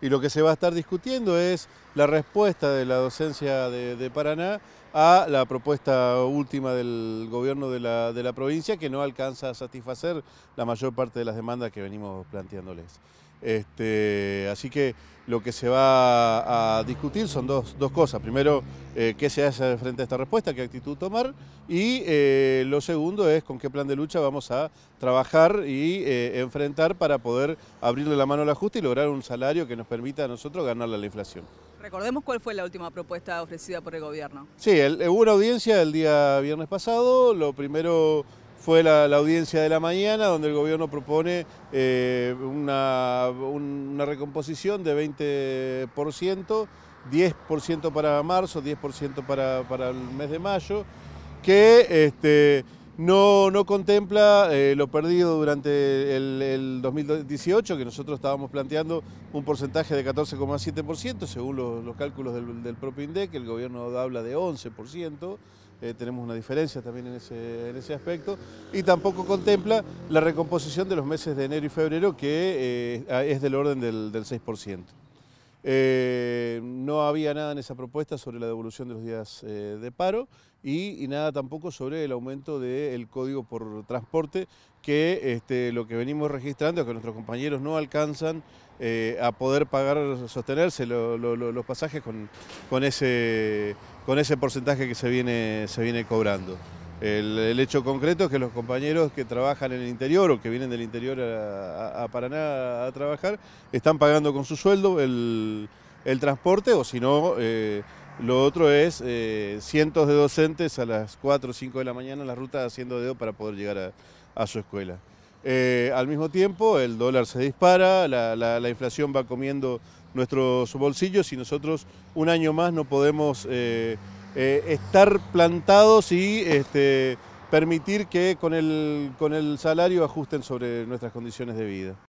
y lo que se va a estar discutiendo es la respuesta de la docencia de, Paraná a la propuesta última del gobierno de la provincia que no alcanza a satisfacer la mayor parte de las demandas que venimos planteándoles. Este, así que lo que se va a discutir son dos, dos cosas. Primero, eh, qué se hace frente a esta respuesta, qué actitud tomar. Y eh, lo segundo es con qué plan de lucha vamos a trabajar y eh, enfrentar para poder abrirle la mano al ajuste y lograr un salario que nos permita a nosotros ganarle a la inflación. Recordemos cuál fue la última propuesta ofrecida por el gobierno. Sí, hubo una audiencia el día viernes pasado. Lo primero fue la, audiencia de la mañana, donde el gobierno propone eh, una, recomposición de 20%, 10% para marzo, 10% para, el mes de mayo, que este, no, no, contempla eh, lo perdido durante el, 2018, que nosotros estábamos planteando un porcentaje de 14,7%, según los, cálculos del, del propio INDEC, el gobierno habla de 11%. Eh, tenemos una diferencia también en ese, en ese, aspecto, y tampoco contempla la recomposición de los meses de enero y febrero, que eh, es del orden del, del 6%. Eh, no había nada en esa propuesta sobre la devolución de los días eh, de paro y, nada tampoco sobre el aumento del código por transporte, que este, lo que venimos registrando es que nuestros compañeros no alcanzan eh, a poder pagar, sostenerse los pasajes con, ese, porcentaje que se viene cobrando. El, hecho concreto es que los compañeros que trabajan en el interior o que vienen del interior a, Paraná a trabajar están pagando con su sueldo el, transporte o si no, eh, lo otro es eh, cientos de docentes a las 4 o 5 de la mañana en la ruta haciendo dedo para poder llegar a, su escuela. Eh, al mismo tiempo, el dólar se dispara, la, inflación va comiendo nuestros bolsillos y nosotros un año más no podemos... Eh, estar plantados y este, permitir que con el, con el salario ajusten sobre nuestras condiciones de vida.